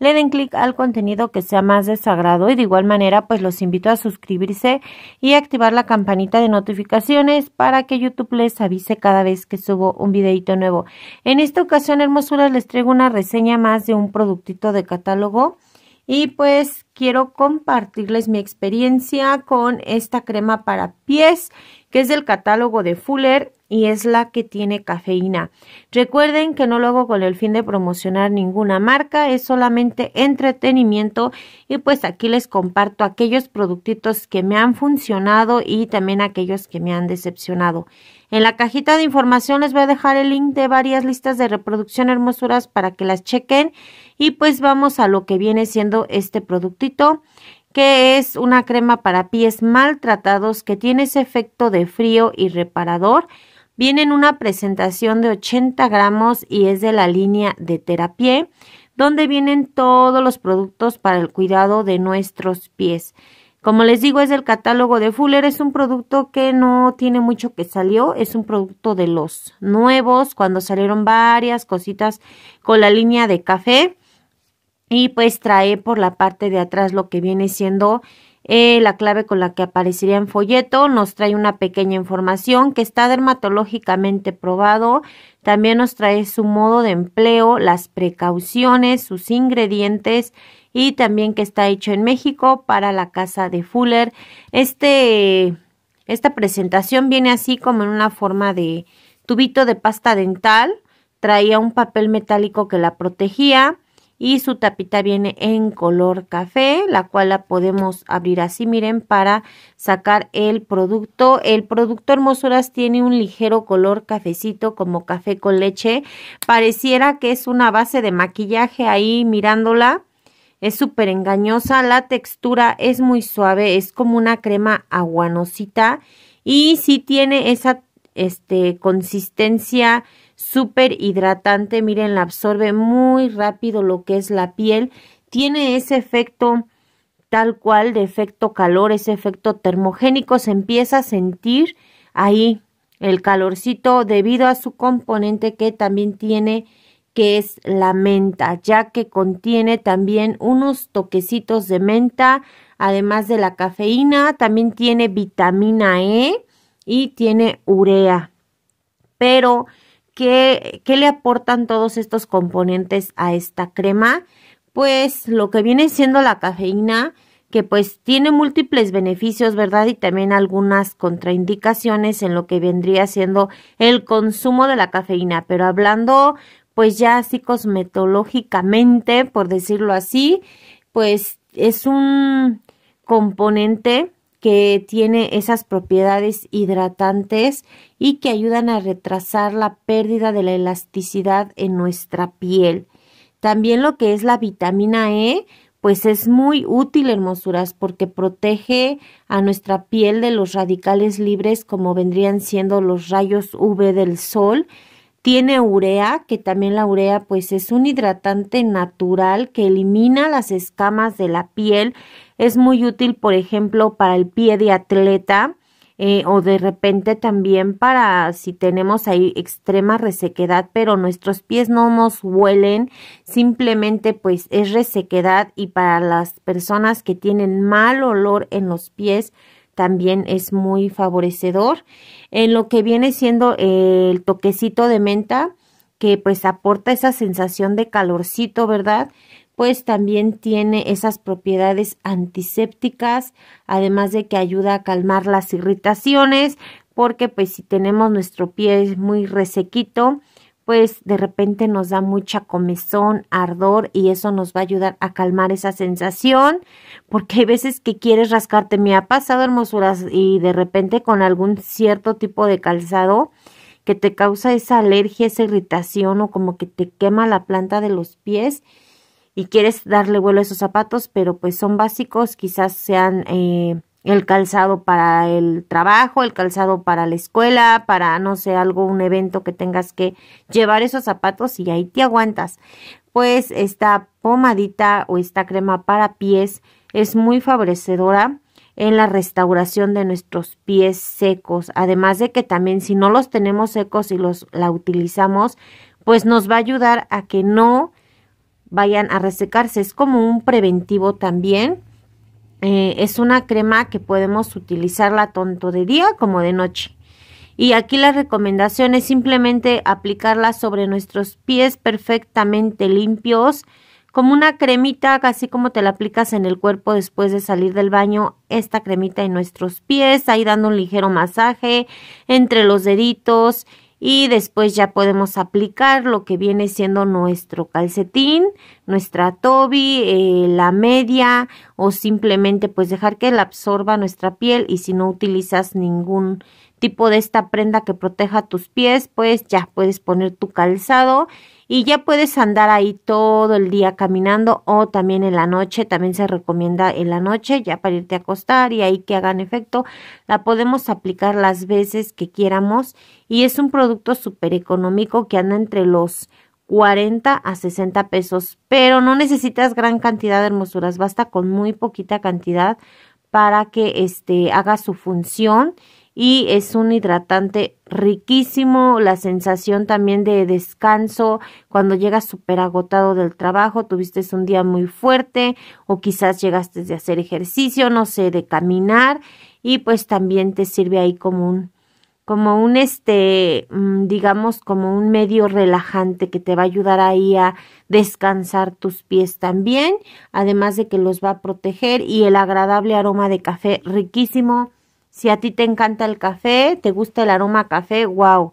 le den clic al contenido que sea más desagrado y de igual manera pues los invito a suscribirse y activar la campanita de notificaciones para que YouTube les avise cada vez que subo un videito nuevo. En esta ocasión hermosuras les traigo una reseña más de un productito de catálogo y pues quiero compartirles mi experiencia con esta crema para pies que es del catálogo de Fuller y es la que tiene cafeína. Recuerden que no lo hago con el fin de promocionar ninguna marca, es solamente entretenimiento y pues aquí les comparto aquellos productitos que me han funcionado y también aquellos que me han decepcionado. En la cajita de información les voy a dejar el link de varias listas de reproducción hermosuras para que las chequen y pues vamos a lo que viene siendo este productito que es una crema para pies maltratados que tiene ese efecto de frío y reparador vienen una presentación de 80 gramos y es de la línea de terapia, donde vienen todos los productos para el cuidado de nuestros pies. Como les digo, es del catálogo de Fuller, es un producto que no tiene mucho que salió, es un producto de los nuevos, cuando salieron varias cositas con la línea de café. Y pues trae por la parte de atrás lo que viene siendo eh, la clave con la que aparecería en folleto nos trae una pequeña información que está dermatológicamente probado. También nos trae su modo de empleo, las precauciones, sus ingredientes y también que está hecho en México para la casa de Fuller. Este, esta presentación viene así como en una forma de tubito de pasta dental. Traía un papel metálico que la protegía y su tapita viene en color café, la cual la podemos abrir así, miren, para sacar el producto. El producto Hermosuras tiene un ligero color cafecito como café con leche. Pareciera que es una base de maquillaje ahí mirándola. Es súper engañosa, la textura es muy suave, es como una crema aguanosita y sí tiene esa este, consistencia súper hidratante. Miren, la absorbe muy rápido lo que es la piel. Tiene ese efecto tal cual de efecto calor, ese efecto termogénico. Se empieza a sentir ahí el calorcito debido a su componente que también tiene que es la menta, ya que contiene también unos toquecitos de menta, además de la cafeína, también tiene vitamina E, y tiene urea. Pero, ¿qué, ¿qué, le aportan todos estos componentes a esta crema? Pues lo que viene siendo la cafeína, que pues tiene múltiples beneficios, ¿verdad? Y también algunas contraindicaciones en lo que vendría siendo el consumo de la cafeína. Pero hablando pues ya así cosmetológicamente, por decirlo así, pues es un componente que tiene esas propiedades hidratantes y que ayudan a retrasar la pérdida de la elasticidad en nuestra piel. También lo que es la vitamina E, pues es muy útil, hermosuras, porque protege a nuestra piel de los radicales libres como vendrían siendo los rayos v del sol. Tiene urea, que también la urea pues es un hidratante natural que elimina las escamas de la piel, es muy útil, por ejemplo, para el pie de atleta eh, o de repente también para si tenemos ahí extrema resequedad, pero nuestros pies no nos huelen, simplemente pues es resequedad y para las personas que tienen mal olor en los pies, también es muy favorecedor. En lo que viene siendo el toquecito de menta, que pues aporta esa sensación de calorcito, ¿verdad? pues también tiene esas propiedades antisépticas, además de que ayuda a calmar las irritaciones, porque pues si tenemos nuestro pie muy resequito, pues de repente nos da mucha comezón, ardor y eso nos va a ayudar a calmar esa sensación, porque hay veces que quieres rascarte, me ha pasado hermosuras y de repente con algún cierto tipo de calzado que te causa esa alergia, esa irritación o como que te quema la planta de los pies y quieres darle vuelo a esos zapatos, pero pues son básicos, quizás sean eh, el calzado para el trabajo, el calzado para la escuela, para no sé, algo, un evento que tengas que llevar esos zapatos y ahí te aguantas. Pues esta pomadita o esta crema para pies es muy favorecedora en la restauración de nuestros pies secos. Además de que también si no los tenemos secos y los la utilizamos, pues nos va a ayudar a que no vayan a resecarse. Es como un preventivo también. Eh, es una crema que podemos utilizarla tanto de día como de noche. Y aquí la recomendación es simplemente aplicarla sobre nuestros pies perfectamente limpios, como una cremita, así como te la aplicas en el cuerpo después de salir del baño, esta cremita en nuestros pies, ahí dando un ligero masaje entre los deditos y después ya podemos aplicar lo que viene siendo nuestro calcetín, nuestra toby, eh, la media o simplemente pues dejar que la absorba nuestra piel y si no utilizas ningún tipo de esta prenda que proteja tus pies, pues ya puedes poner tu calzado y ya puedes andar ahí todo el día caminando o también en la noche, también se recomienda en la noche ya para irte a acostar y ahí que hagan efecto, la podemos aplicar las veces que quieramos y es un producto súper económico que anda entre los 40 a 60 pesos, pero no necesitas gran cantidad de hermosuras, basta con muy poquita cantidad para que este haga su función y es un hidratante riquísimo, la sensación también de descanso cuando llegas súper agotado del trabajo, tuviste un día muy fuerte o quizás llegaste de hacer ejercicio, no sé, de caminar y pues también te sirve ahí como un como un este mm, digamos como un medio relajante que te va a ayudar ahí a descansar tus pies también además de que los va a proteger y el agradable aroma de café riquísimo si a ti te encanta el café, te gusta el aroma café, wow,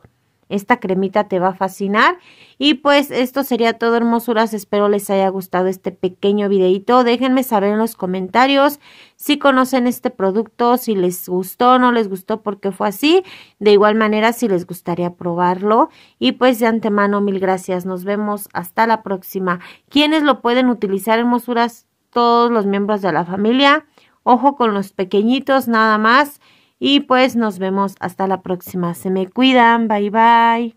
esta cremita te va a fascinar. Y pues esto sería todo, hermosuras. Espero les haya gustado este pequeño videito. Déjenme saber en los comentarios si conocen este producto, si les gustó, o no les gustó, porque fue así. De igual manera, si les gustaría probarlo. Y pues de antemano, mil gracias. Nos vemos hasta la próxima. ¿Quiénes lo pueden utilizar, hermosuras? Todos los miembros de la familia Ojo con los pequeñitos nada más. Y pues nos vemos hasta la próxima. Se me cuidan. Bye bye.